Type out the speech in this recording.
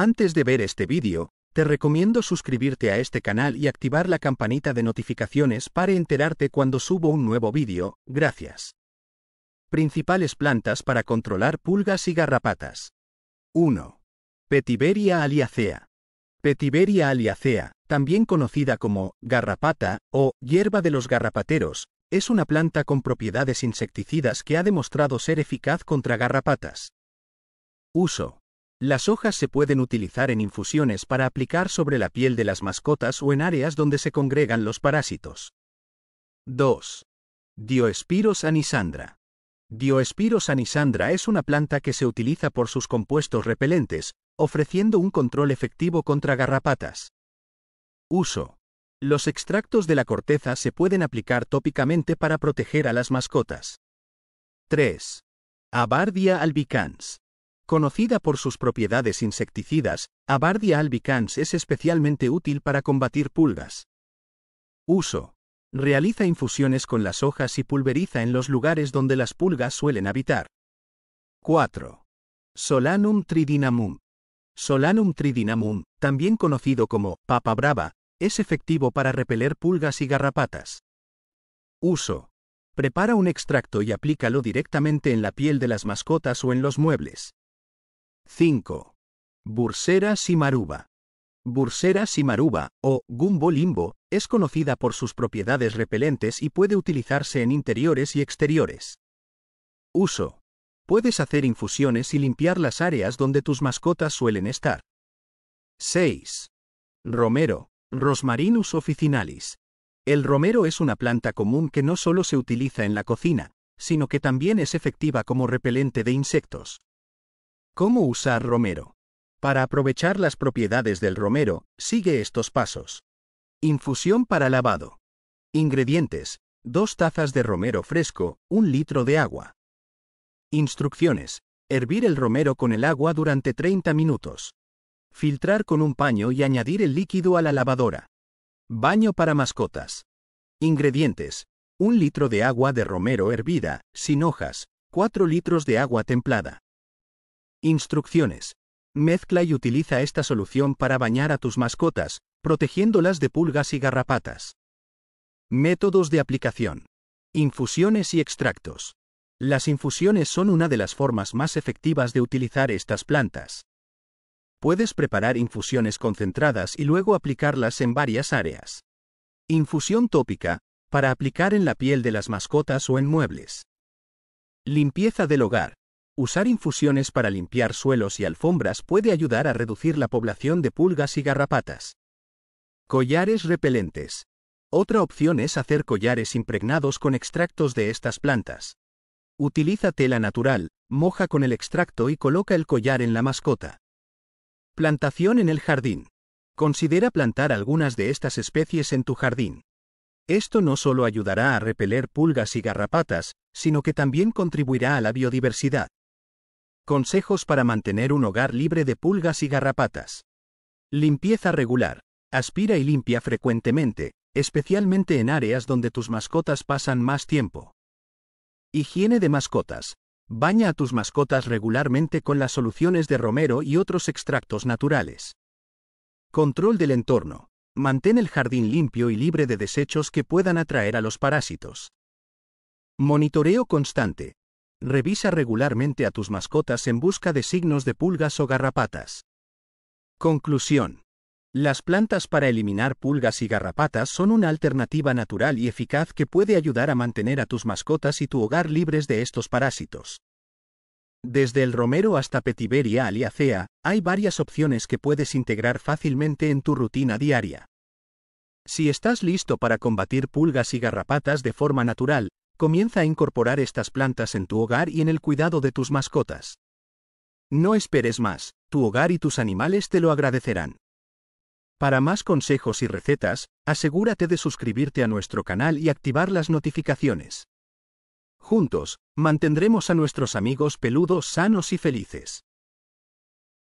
Antes de ver este vídeo, te recomiendo suscribirte a este canal y activar la campanita de notificaciones para enterarte cuando subo un nuevo vídeo, gracias. Principales plantas para controlar pulgas y garrapatas. 1. Petiveria aliacea. Petiveria aliacea, también conocida como garrapata o hierba de los garrapateros, es una planta con propiedades insecticidas que ha demostrado ser eficaz contra garrapatas. Uso. Las hojas se pueden utilizar en infusiones para aplicar sobre la piel de las mascotas o en áreas donde se congregan los parásitos. 2. Dioespiros anisandra. Dioespiros anisandra es una planta que se utiliza por sus compuestos repelentes, ofreciendo un control efectivo contra garrapatas. Uso. Los extractos de la corteza se pueden aplicar tópicamente para proteger a las mascotas. 3. Abardia albicans. Conocida por sus propiedades insecticidas, Abardia albicans es especialmente útil para combatir pulgas. Uso. Realiza infusiones con las hojas y pulveriza en los lugares donde las pulgas suelen habitar. 4. Solanum tridinamum. Solanum tridinamum, también conocido como papa brava, es efectivo para repeler pulgas y garrapatas. Uso. Prepara un extracto y aplícalo directamente en la piel de las mascotas o en los muebles. 5. Bursera simaruba. Bursera simaruba, o gumbo limbo, es conocida por sus propiedades repelentes y puede utilizarse en interiores y exteriores. Uso. Puedes hacer infusiones y limpiar las áreas donde tus mascotas suelen estar. 6. Romero, Rosmarinus officinalis. El romero es una planta común que no solo se utiliza en la cocina, sino que también es efectiva como repelente de insectos. ¿Cómo usar romero? Para aprovechar las propiedades del romero, sigue estos pasos. Infusión para lavado. Ingredientes. Dos tazas de romero fresco, un litro de agua. Instrucciones. Hervir el romero con el agua durante 30 minutos. Filtrar con un paño y añadir el líquido a la lavadora. Baño para mascotas. Ingredientes. Un litro de agua de romero hervida, sin hojas, 4 litros de agua templada. Instrucciones. Mezcla y utiliza esta solución para bañar a tus mascotas, protegiéndolas de pulgas y garrapatas. Métodos de aplicación. Infusiones y extractos. Las infusiones son una de las formas más efectivas de utilizar estas plantas. Puedes preparar infusiones concentradas y luego aplicarlas en varias áreas. Infusión tópica, para aplicar en la piel de las mascotas o en muebles. Limpieza del hogar. Usar infusiones para limpiar suelos y alfombras puede ayudar a reducir la población de pulgas y garrapatas. Collares repelentes. Otra opción es hacer collares impregnados con extractos de estas plantas. Utiliza tela natural, moja con el extracto y coloca el collar en la mascota. Plantación en el jardín. Considera plantar algunas de estas especies en tu jardín. Esto no solo ayudará a repeler pulgas y garrapatas, sino que también contribuirá a la biodiversidad. Consejos para mantener un hogar libre de pulgas y garrapatas. Limpieza regular. Aspira y limpia frecuentemente, especialmente en áreas donde tus mascotas pasan más tiempo. Higiene de mascotas. Baña a tus mascotas regularmente con las soluciones de romero y otros extractos naturales. Control del entorno. Mantén el jardín limpio y libre de desechos que puedan atraer a los parásitos. Monitoreo constante. Revisa regularmente a tus mascotas en busca de signos de pulgas o garrapatas. Conclusión. Las plantas para eliminar pulgas y garrapatas son una alternativa natural y eficaz que puede ayudar a mantener a tus mascotas y tu hogar libres de estos parásitos. Desde el romero hasta petiveria aliacea, hay varias opciones que puedes integrar fácilmente en tu rutina diaria. Si estás listo para combatir pulgas y garrapatas de forma natural, comienza a incorporar estas plantas en tu hogar y en el cuidado de tus mascotas. No esperes más, tu hogar y tus animales te lo agradecerán. Para más consejos y recetas, asegúrate de suscribirte a nuestro canal y activar las notificaciones. Juntos, mantendremos a nuestros amigos peludos sanos y felices.